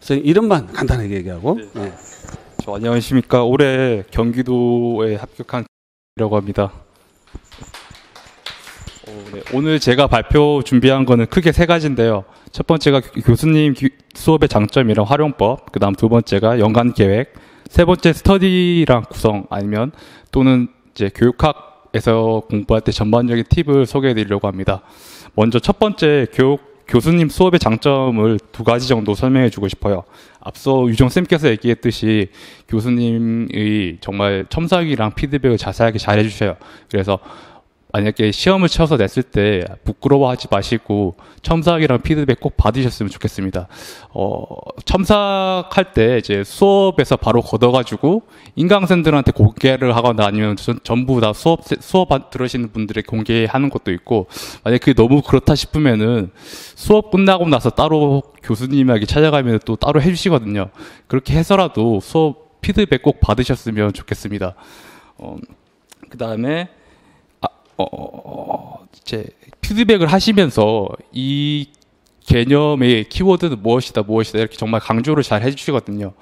선생님 이름만 간단하게 얘기하고. 네. 예. 저 안녕하십니까. 올해 경기도에 합격한 이라고 합니다. 어, 네. 오늘 제가 발표 준비한 거는 크게 세 가지인데요. 첫 번째가 교수님 수업의 장점이랑 활용법, 그 다음 두 번째가 연간 계획, 세 번째 스터디랑 구성 아니면 또는 이제 교육학에서 공부할 때 전반적인 팁을 소개해 드리려고 합니다. 먼저 첫 번째 교육 교수님 수업의 장점을 두 가지 정도 설명해 주고 싶어요. 앞서 유정 쌤께서 얘기했듯이 교수님의 정말 첨삭이랑 피드백을 자세하게 잘 해주셔요. 그래서 만약에 시험을 쳐서 냈을 때 부끄러워하지 마시고 첨삭이랑 피드백 꼭 받으셨으면 좋겠습니다. 어, 첨삭할 때 이제 수업에서 바로 걷어가지고 인강생들한테 공개를 하거나 아니면 전, 전부 다 수업 수업 들으시는 분들의 공개하는 것도 있고 만약 에 그게 너무 그렇다 싶으면은 수업 끝나고 나서 따로 교수님에게 찾아가면 또 따로 해주시거든요. 그렇게 해서라도 수업 피드백 꼭 받으셨으면 좋겠습니다. 어, 그 다음에 어, 어, 어, 이제 피드백을 하시면서 이 개념의 키워드는 무엇이다, 무엇이다 이렇게 정말 강조를 잘 해주시거든요.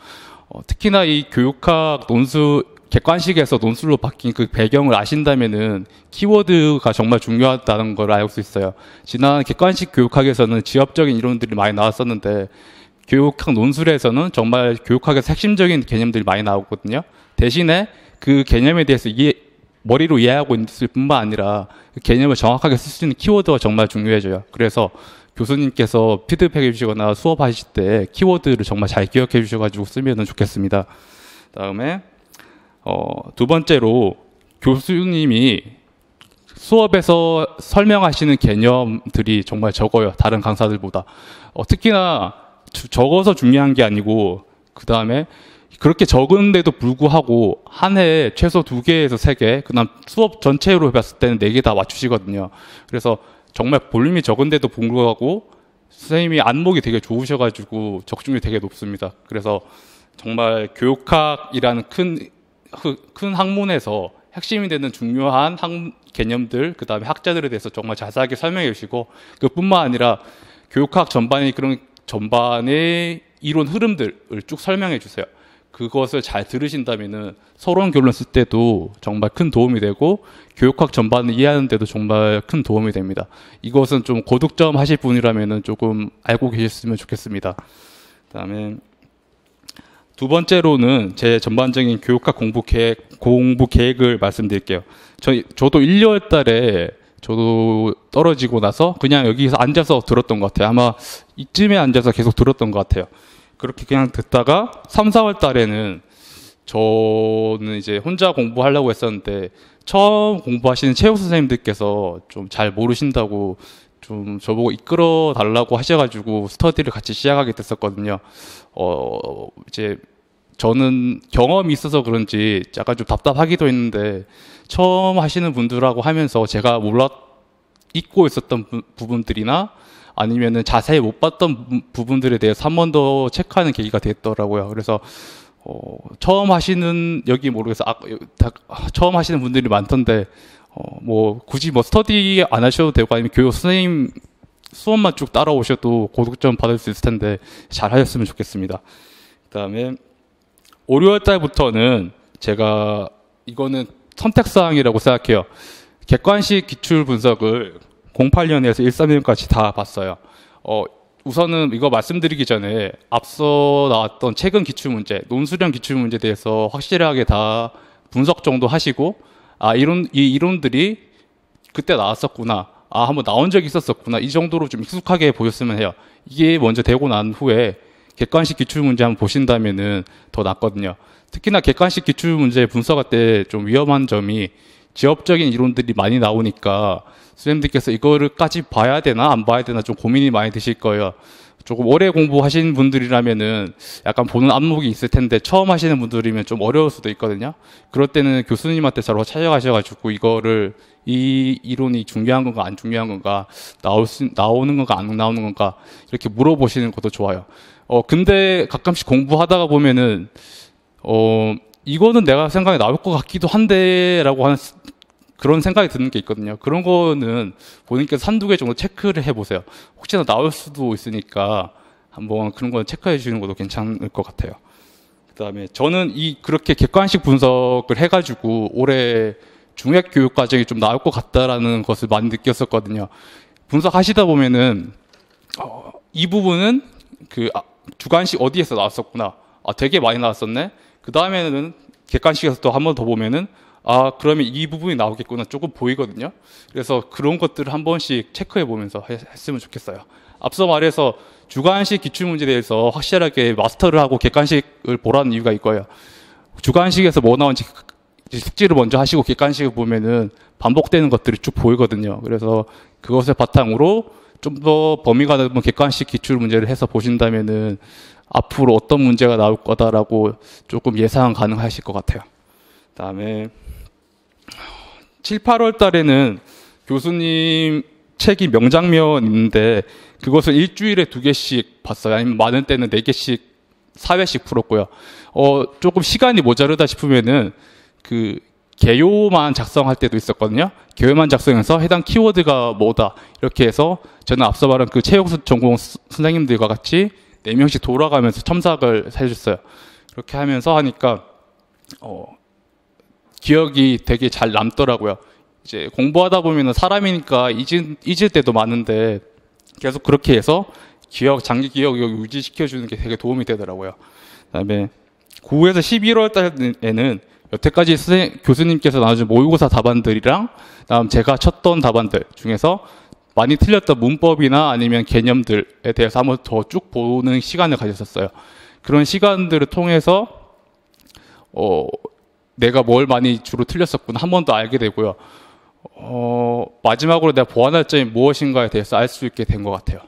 어, 특히나 이 교육학 논술 객관식에서 논술로 바뀐 그 배경을 아신다면은 키워드가 정말 중요하다는 걸 알고 수 있어요. 지난 객관식 교육학에서는 지엽적인 이론들이 많이 나왔었는데 교육학 논술에서는 정말 교육학의 핵심적인 개념들이 많이 나오거든요. 대신에 그 개념에 대해서 이해, 머리로 이해하고 있을 뿐만 아니라 개념을 정확하게 쓸 수 있는 키워드가 정말 중요해져요. 그래서 교수님께서 피드백해 주시거나 수업하실 때 키워드를 정말 잘 기억해 주셔가지고 쓰면 좋겠습니다. 다음에 어, 두 번째로 교수님이 수업에서 설명하시는 개념들이 정말 적어요. 다른 강사들보다. 어, 특히나 적어서 중요한 게 아니고 그 다음에 그렇게 적은데도 불구하고 한 해에 최소 두 개에서 세 개, 그다음 수업 전체로 해봤을 때는 네 개 다 맞추시거든요. 그래서 정말 볼륨이 적은데도 불구하고 선생님이 안목이 되게 좋으셔가지고 적중률이 되게 높습니다. 그래서 정말 교육학이라는 큰, 큰 학문에서 핵심이 되는 중요한 학, 개념들, 그 다음에 학자들에 대해서 정말 자세하게 설명해 주시고, 그뿐만 아니라 교육학 전반의 그런 전반의 이론 흐름들을 쭉 설명해 주세요. 그것을 잘 들으신다면은 서론 결론 쓸 때도 정말 큰 도움이 되고 교육학 전반을 이해하는데도 정말 큰 도움이 됩니다. 이것은 좀 고득점 하실 분이라면은 조금 알고 계셨으면 좋겠습니다. 그다음에 두 번째로는 제 전반적인 교육학 공부 계획 공부 계획을 말씀드릴게요. 저 저도 1월 달에 저도 떨어지고 나서 그냥 여기서 앉아서 들었던 것 같아요. 아마 이쯤에 앉아서 계속 들었던 것 같아요. 그렇게 그냥 듣다가 3, 4월 달에는 저는 이제 혼자 공부하려고 했었는데 처음 공부하시는 체육 선생님들께서 좀 잘 모르신다고 좀 저보고 이끌어 달라고 하셔가지고 스터디를 같이 시작하게 됐었거든요. 어, 이제 저는 경험이 있어서 그런지 약간 좀 답답하기도 했는데 처음 하시는 분들하고 하면서 제가 몰랐 잊고 있었던 부, 분들이나 아니면은 자세히 못 봤던 부분들에 대해서 한 번 더 체크하는 계기가 됐더라고요. 그래서 어, 처음 하시는 여기 모르겠어. 아, 다, 처음 하시는 분들이 많던데 어, 뭐 굳이 뭐 스터디 안 하셔도 되고 아니면 교육 선생님 수업만 쭉 따라오셔도 고득점 받을 수 있을 텐데 잘 하셨으면 좋겠습니다. 그다음에 5, 6월 달부터는 제가 이거는 선택 사항이라고 생각해요. 객관식 기출 분석을 08년에서 13년까지 다 봤어요. 어, 우선은 이거 말씀드리기 전에 앞서 나왔던 최근 기출문제, 논술형 기출문제에 대해서 확실하게 다 분석 정도 하시고, 아, 이런이 이론들이 그때 나왔었구나. 아, 한번 나온 적이 있었었구나. 이 정도로 좀 익숙하게 보였으면 해요. 이게 먼저 되고 난 후에 객관식 기출문제 한번 보신다면은 더 낫거든요. 특히나 객관식 기출문제 분석할 때 좀 위험한 점이 지역적인 이론들이 많이 나오니까 선생님들께서 이거를까지 봐야 되나 안 봐야 되나 좀 고민이 많이 되실 거예요. 조금 오래 공부하신 분들이라면은 약간 보는 안목이 있을 텐데 처음 하시는 분들이면 좀 어려울 수도 있거든요. 그럴 때는 교수님한테 바로 찾아가셔가지고 이거를 이 이론이 중요한 건가 안 중요한 건가 나올 수, 나오는 건가 안 나오는 건가 이렇게 물어보시는 것도 좋아요. 어 근데 가끔씩 공부하다가 보면은 어 이거는 내가 생각에 나올 것 같기도 한데라고 하는 그런 생각이 드는 게 있거든요. 그런 거는 본인께서 한두 개 정도 체크를 해보세요. 혹시나 나올 수도 있으니까 한번 그런 거 체크해 주는 것도 괜찮을 것 같아요. 그다음에 저는 이 그렇게 객관식 분석을 해가지고 올해 중약 교육 과정이 좀 나올 것 같다라는 것을 많이 느꼈었거든요. 분석하시다 보면은 어, 이 부분은 그 아, 주관식 어디에서 나왔었구나. 아 되게 많이 나왔었네. 그 다음에는 객관식에서 또 한 번 더 보면은 아 그러면 이 부분이 나오겠구나 조금 보이거든요. 그래서 그런 것들을 한 번씩 체크해 보면서 했으면 좋겠어요. 앞서 말해서 주관식 기출문제에 대해서 확실하게 마스터를 하고 객관식을 보라는 이유가 있고요. 주관식에서 뭐 나온지 그, 그 숙지를 먼저 하시고 객관식을 보면은 반복되는 것들이 쭉 보이거든요. 그래서 그것을 바탕으로 좀 더 범위가 넓은 객관식 기출 문제를 해서 보신다면은 앞으로 어떤 문제가 나올 거다라고 조금 예상 가능하실 것 같아요. 그다음에 7, 8월 달에는 교수님 책이 명장면인데 그것을 일주일에 두 개씩 봤어요. 아니면 많은 때는 네 개씩 4회씩 풀었고요. 어, 조금 시간이 모자르다 싶으면은 그 개요만 작성할 때도 있었거든요. 개요만 작성해서 해당 키워드가 뭐다 이렇게 해서 저는 앞서 말한 그 체육 전공 선생님들과 같이 네 명씩 돌아가면서 첨삭을 해줬어요. 그렇게 하면서 하니까 어, 기억이 되게 잘 남더라고요. 이제 공부하다 보면 사람이니까 잊은, 잊을 때도 많은데 계속 그렇게 해서 기억, 장기 기억을 유지시켜주는 게 되게 도움이 되더라고요. 그 다음에 9에서 11월 달에는 여태까지 선생님, 교수님께서 나눠준 모의고사 답안들이랑 다음 제가 쳤던 답안들 중에서 많이 틀렸던 문법이나 아니면 개념들에 대해서 한번 더 쭉 보는 시간을 가졌었어요. 그런 시간들을 통해서 어, 내가 뭘 많이 주로 틀렸었구나 한 번 더 알게 되고요. 어, 마지막으로 내가 보완할 점이 무엇인가에 대해서 알 수 있게 된 것 같아요.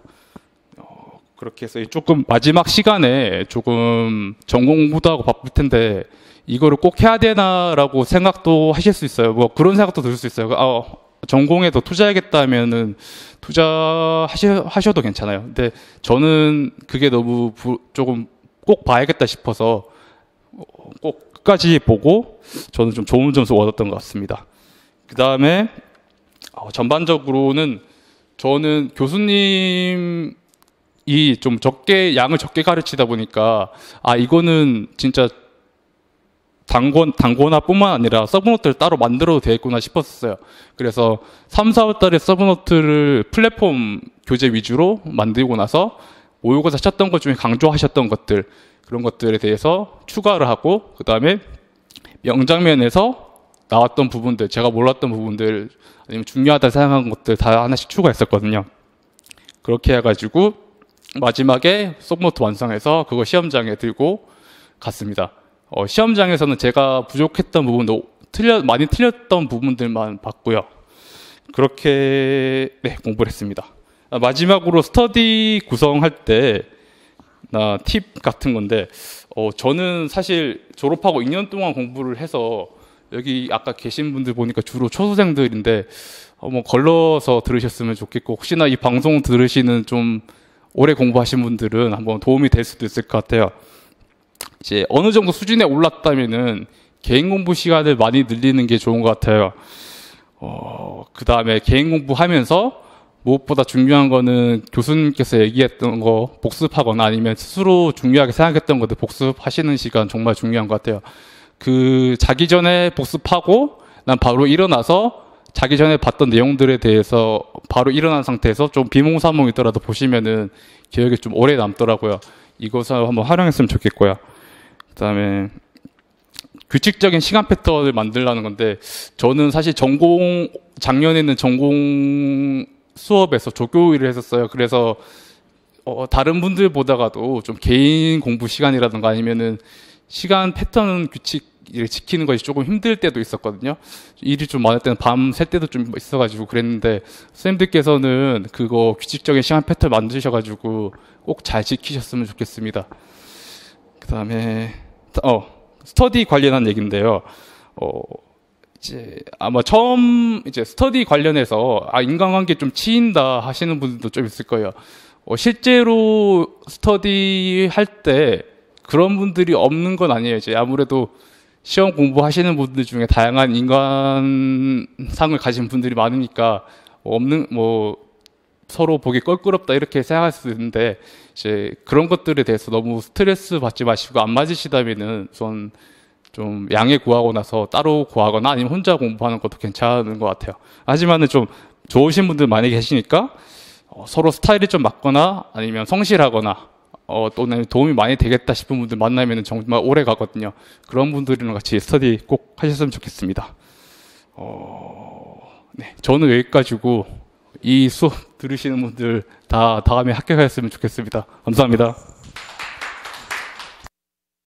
어, 그렇게 해서 조금 마지막 시간에 조금 전공 공부도 하고 바쁠 텐데 이거를 꼭 해야 되나라고 생각도 하실 수 있어요. 뭐 그런 생각도 들 수 있어요. 아, 전공에 더 투자하겠다면은 하 투자하셔 도 괜찮아요. 근데 저는 그게 너무 부, 조금 꼭 봐야겠다 싶어서 꼭 끝까지 보고 저는 좀 좋은 점수 얻었던 것 같습니다. 그 다음에 어, 전반적으로는 저는 교수님 이좀 적게 양을 적게 가르치다 보니까 아 이거는 진짜 당권당권화뿐만 아니라 서브노트를 따로 만들어도 되겠구나 싶었어요. 그래서 3, 4월 달에 서브노트를 플랫폼 교재 위주로 만들고 나서 모의고사 쳤던 것 중에 강조하셨던 것들 그런 것들에 대해서 추가를 하고 그 다음에 명장면에서 나왔던 부분들 제가 몰랐던 부분들 아니면 중요하다 생각한 것들 다 하나씩 추가했었거든요. 그렇게 해가지고 마지막에 속노트 완성해서 그거 시험장에 들고 갔습니다. 어, 시험장에서는 제가 부족했던 부분도 틀려 많이 틀렸던 부분들만 봤고요. 그렇게 네, 공부를 했습니다. 마지막으로 스터디 구성할 때 나, 팁 같은 건데 어, 저는 사실 졸업하고 2년 동안 공부를 해서 여기 아까 계신 분들 보니까 주로 초수생들인데 어, 뭐 걸러서 들으셨으면 좋겠고 혹시나 이 방송 들으시는 좀 오래 공부하신 분들은 한번 도움이 될 수도 있을 것 같아요. 이제 어느 정도 수준에 올랐다면은 개인 공부 시간을 많이 늘리는 게 좋은 것 같아요. 어, 그 다음에 개인 공부하면서 무엇보다 중요한 거는 교수님께서 얘기했던 거 복습하거나 아니면 스스로 중요하게 생각했던 것들 복습하시는 시간 정말 중요한 것 같아요. 그 자기 전에 복습하고 난 바로 일어나서 자기 전에 봤던 내용들에 대해서 바로 일어난 상태에서 좀 비몽사몽이더라도 보시면은 기억에 좀 오래 남더라고요. 이것을 한번 활용했으면 좋겠고요. 그다음에 규칙적인 시간 패턴을 만들라는 건데 저는 사실 전공 작년에는 전공 수업에서 조교 일을 했었어요. 그래서 어, 다른 분들보다가도 좀 개인 공부 시간이라든가 아니면은 시간 패턴 규칙 을 지키는 것이 조금 힘들 때도 있었거든요. 일이 좀 많을 때는 밤샐 때도 좀 있어가지고 그랬는데 선생님들께서는 그거 규칙적인 시간 패턴 만드셔가지고 꼭 잘 지키셨으면 좋겠습니다. 그 다음에 어 스터디 관련한 얘기인데요. 어 이제 아마 처음 이제 스터디 관련해서 아 인간관계 좀 치인다 하시는 분들도 좀 있을 거예요. 어, 실제로 스터디 할 때 그런 분들이 없는 건 아니에요. 이제 아무래도 시험 공부하시는 분들 중에 다양한 인간상을 가진 분들이 많으니까 뭐 없는 뭐 서로 보기 껄끄럽다 이렇게 생각할 수 있는데 이제 그런 것들에 대해서 너무 스트레스 받지 마시고 안 맞으시다면은 우선 좀 양해 구하고 나서 따로 구하거나 아니면 혼자 공부하는 것도 괜찮은 것 같아요. 하지만은 좀 좋으신 분들 많이 계시니까 어, 서로 스타일이 좀 맞거나 아니면 성실하거나 어, 또는 도움이 많이 되겠다 싶은 분들 만나면 정말 오래 가거든요. 그런 분들이랑 같이 스터디 꼭 하셨으면 좋겠습니다. 어, 네. 저는 여기까지고 이 수업 들으시는 분들 다 다음에 합격하였으면 좋겠습니다. 감사합니다.